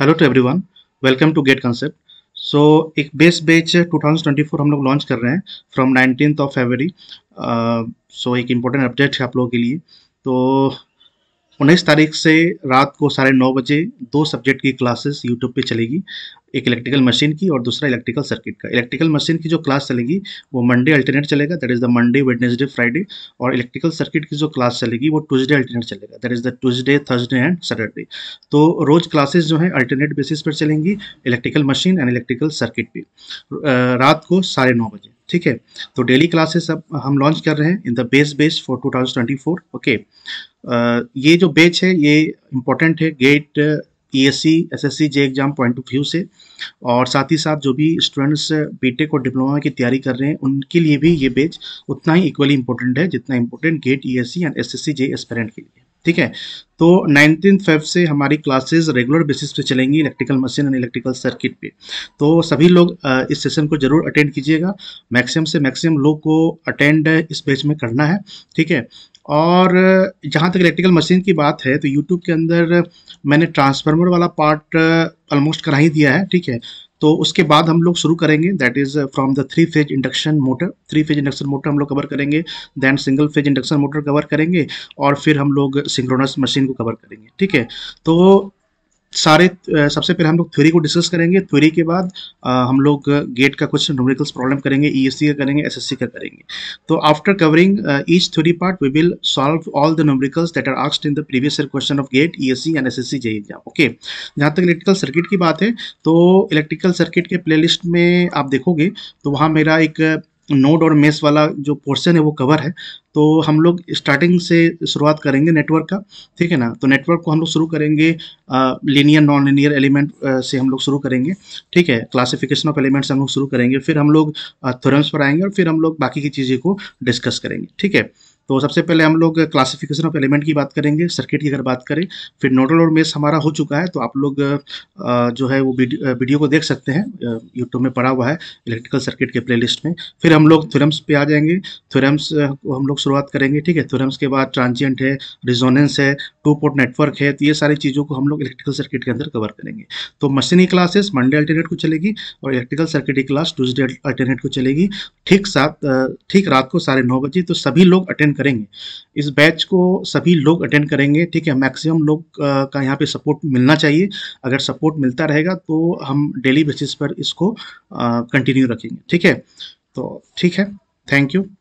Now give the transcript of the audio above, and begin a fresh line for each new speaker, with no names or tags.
Hello to everyone welcome to GATE concept so एक base बेच 2024 हम लोग लॉन्च कर रहे हैं from nineteen of February so एक इम्पोर्टेंट अपडेट है आप लोगों के लिए तो उन्नीस तारीख से रात को साढ़े नौ बजे दो सब्जेक्ट की क्लासेस यूट्यूब पे चलेगी एक इलेक्ट्रिकल मशीन की और दूसरा इलेक्ट्रिकल सर्किट का इलेक्ट्रिकल मशीन की जो क्लास चलेगी वो मंडे अल्टरनेट चलेगा that is the Monday Wednesday Friday और इलेक्ट्रिकल सर्किट की जो क्लास चलेगी वो ट्यूजडे अल्टरनेट चलेगा that is the Tuesday Thursday and Saturday तो रोज़ क्लासेज जो है अल्टरनेट बेसिस पर चलेंगी electrical machine and electrical circuit भी रात को साढ़े नौ बजे ठीक है तो डेली क्लासेस अब हम लॉन्च कर रहे हैं in the base base for 2024 okay okay. ये जो बेच है ये इंपॉर्टेंट है GATE E S C S S C J exam point of view से और साथ ही साथ जो भी स्टूडेंट्स बीटेक और डिप्लोमा की तैयारी कर रहे हैं उनके लिए भी ये बेच उतना ही इक्वली इंपॉर्टेंट है जितना important GATE E S C and S S C J aspirant के लिए ठीक है तो नाइनटीन फेब से हमारी क्लासेस रेगुलर बेसिस पे चलेंगी electrical machine and electrical circuit पे तो सभी लोग इस सेशन को जरूर अटेंड कीजिएगा मैक्सिमम से मैक्सिमम लोग को अटेंड इस बेच में करना है ठीक है और जहाँ तक इलेक्ट्रिकल मशीन की बात है तो यूट्यूब के अंदर मैंने ट्रांसफार्मर वाला पार्ट ऑलमोस्ट uh, करा ही दिया है ठीक है तो उसके बाद हम लोग शुरू करेंगे that is from the three phase induction motor three phase induction motor हम लोग कवर करेंगे then single phase induction motor cover करेंगे और फिर हम लोग सिंक्रोनस मशीन को कवर करेंगे ठीक है तो सारे सबसे पहले हम लोग थ्योरी को डिस्कस करेंगे थ्योरी के बाद आ, हम लोग गेट का कुछ न्यूमेरिकल्स प्रॉब्लम करेंगे ईएससी e का करेंगे एस का करेंगे तो after covering each theory part we will solve all the numericals that are asked in the previous year question of GATE E S and S S C okay जहाँ तक electrical circuit की बात है तो इलेक्ट्रिकल सर्किट के play में आप देखोगे तो वहाँ मेरा एक नोड और मेस वाला जो पोर्शन है वो कवर है तो हम लोग स्टार्टिंग से शुरुआत करेंगे नेटवर्क का ठीक है ना तो नेटवर्क को हम लोग शुरू करेंगे लीनियर नॉन लीनियर एलिमेंट से हम लोग शुरू करेंगे ठीक है क्लासिफिकेशन ऑफ एलिमेंट से हम लोग शुरू करेंगे फिर हम लोग थोरम्स पर आएंगे और फिर हम लोग बाकी की चीज़ें को डिस्कस करेंगे ठीक है तो सबसे पहले हम लोग क्लासिफिकेशन ऑफ एलिमेंट की बात करेंगे सर्किट की अगर बात करें फिर नोडल और मेस हमारा हो चुका है तो आप लोग जो है वो वीडियो को देख सकते हैं यूट्यूब में पड़ा हुआ है इलेक्ट्रिकल सर्किट के प्लेलिस्ट में फिर हम लोग थ्योरम्स पे आ जाएंगे थ्योरम्स को हम लोग शुरुआत करेंगे ठीक है थ्योरम्स के बाद ट्रांजियंट है रिजोनेंस है टू पोर्ट नेटवर्क है तो ये सारी चीज़ों को हम लोग इलेक्ट्रिकल सर्किट के अंदर कवर करेंगे तो मशीनी क्लासेस मंडे अल्टरनेट को चलेगी और इलेक्ट्रिकल सर्किट की क्लास ट्यूजडे अल्टरनेट को चलेगी ठीक साथ ठीक रात को साढ़े नौ बजे तो सभी लोग अटेंड करेंगे इस बैच को सभी लोग अटेंड करेंगे ठीक है मैक्सिमम लोग का यहाँ पे सपोर्ट मिलना चाहिए अगर सपोर्ट मिलता रहेगा तो हम डेली बेसिस पर इसको कंटिन्यू रखेंगे ठीक है तो ठीक है थैंक यू